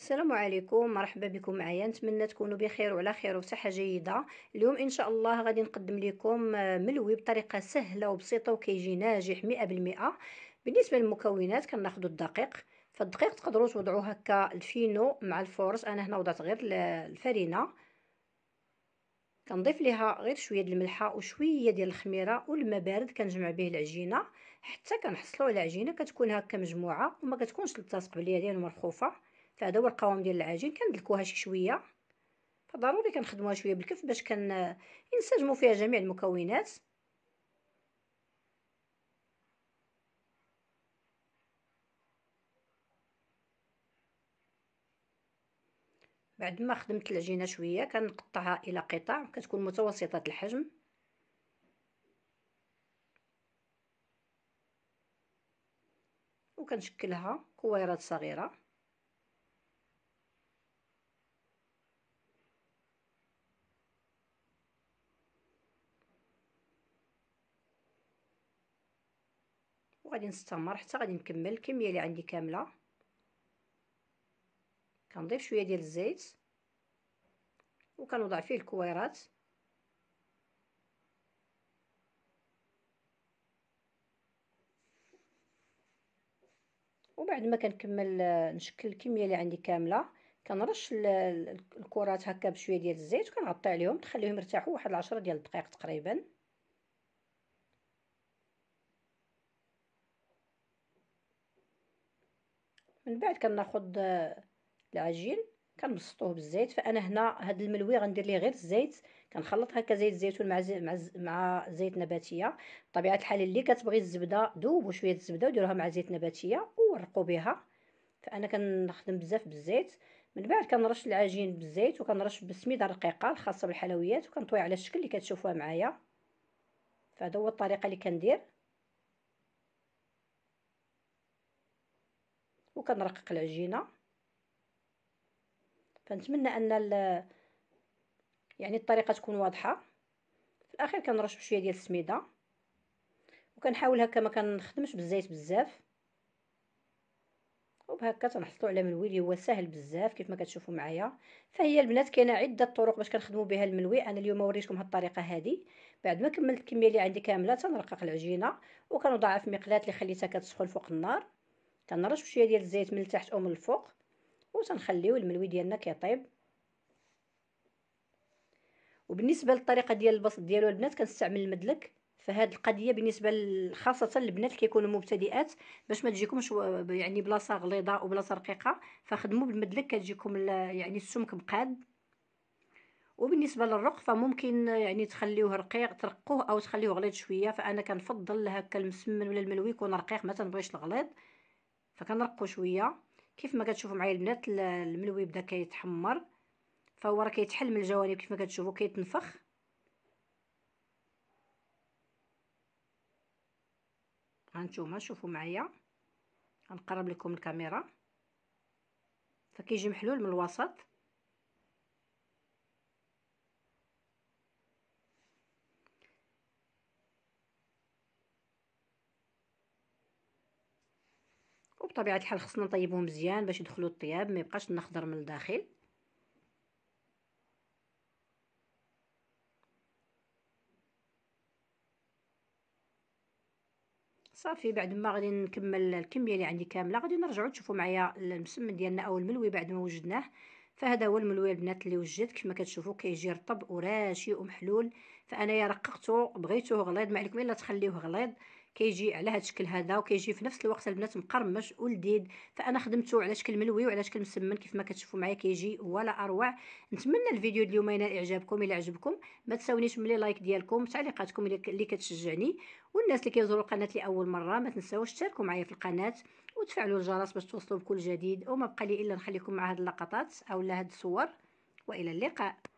السلام عليكم مرحبا بكم معايا نتمنى تكونوا بخير وعلى خير وصحه جيده اليوم ان شاء الله غادي نقدم لكم آه، ملوي بطريقه سهله وبسيطه وكيجي ناجح 100% بالنسبه للمكونات كناخذوا الدقيق فالدقيق تقدروا توضعوه هكا الفينو مع الفورس انا هنا وضعت غير الفرينه كنضيف ليها غير شويه ديال الملحه وشويه ديال الخميره والماء بارد كنجمع به العجينه حتى كنحصلوا على عجينه كتكون هكا مجموعه وما كتكونش تلتصق باليدين مرفوفه فهذا هو القوام ديال العجين كندلكوها شي شويه فضروري كنخدموها شويه بالكف باش كنسجموا فيها جميع المكونات بعد ما خدمت العجينه شويه كنقطعها الى قطع كتكون متوسطه الحجم وكنشكلها كويرات صغيره وغادي نستمر حتى غادي نكمل الكميه اللي عندي كامله كنضيف شويه ديال الزيت وكنوضع فيه الكويرات وبعد ما كنكمل آه، نشكل الكميه اللي عندي كامله كنرش الكرات هكا بشويه ديال الزيت وكنغطي عليهم نخليهم يرتاحوا واحد 10 ديال الدقائق تقريبا من بعد كناخد آه، العجين كنبسطوه بالزيت فانا هنا هاد الملوي غندير ليه غير الزيت كنخلط هكا زيت الزيتون مع زي مع, زي مع زيت نباتيه بطبيعه الحال اللي كتبغي الزبده ذوبوا شويه الزبده وديروها مع زيت نباتيه ورقوا بها فانا كنخدم بزاف بالزيت من بعد كنرش العجين بالزيت وكنرش بالسميده الرقيقه الخاصه بالحلويات وكنطوي على الشكل اللي كتشوفوها معايا فهذا هو الطريقه اللي كندير وكنرقق العجينه فنتمنى ان يعني الطريقه تكون واضحه في الاخير كنرش بشويه ديال السميده وكنحاول هكا ما كنخدمش بالزيت بزاف وبهكا تنحصلوا على منوي اللي هو سهل بزاف كيف ما كتشوفوا معايا فهي البنات كاينه عده طرق باش كنخدموا بها المنوي انا اليوم وريتكم هاد الطريقه هذه بعد ما كملت الكميه اللي عندي كامله تنرقق العجينه وكنوضعها في مقلاه اللي خليتها كتسخن فوق النار كنرش شويه ديال الزيت من التحت او من الفوق وتنخليو الملوي ديالنا كيطيب وبالنسبه للطريقه ديال البسط ديالو البنات كنستعمل المدلك فهاد القضيه بالنسبه خاصه البنات كيكونوا مبتدئات باش ما تجيكمش يعني بلاصه غليظه وبلاصه رقيقه فخدموا بالمدلك كتجيكم يعني السمك مقاد وبالنسبه للرق فممكن يعني تخليوه رقيق ترقوه او تخليوه غليظ شويه فانا كنفضل هكا المسمن ولا الملوي يكون رقيق ما تنبغيش الغليظ فكنرقو شويه كيف ما كتشوفوا معايا البنات الملوي بدا كيتحمر فهو راه كيتحل من الجوانب كيف ما كتشوفوا كيتنفخ هانتوما شوفوا معايا غنقرب لكم الكاميرا فكيجي محلول من الوسط وبطبيعه الحال خصنا نطيبهم مزيان باش يدخلوا الطياب ما يبقاش نخضر من الداخل صافي بعد ما غادي نكمل الكميه اللي عندي كامله غادي نرجعوا تشوفوا معايا المسمن ديالنا او الملوي بعد ما وجدناه فهذا هو الملوي البنات اللي وجدت كما كتشوفوا كيجي رطب وراشي ومحلول يا رققته بغيتوه غليظ ما عليكم الا تخليوه غليظ كيجي على هذا الشكل هذا وكيجي في نفس الوقت البنات مقرمش ولذيذ فانا خدمته على شكل ملوي وعلى شكل مسمن كيف ما كتشوفوا معايا كيجي ولا اروع نتمنى الفيديو اليوم ينال اعجابكم الا عجبكم ما تساونيش ملي لايك ديالكم تعليقاتكم اللي كتشجعني والناس اللي كيزوروا القناه لاول مره ما تنساوش تشاركوا معايا في القناه وتفعلوا الجرس باش توصلوا بكل جديد وما بقى لي الا نخليكم مع هاد اللقطات اولا هاد الصور والى اللقاء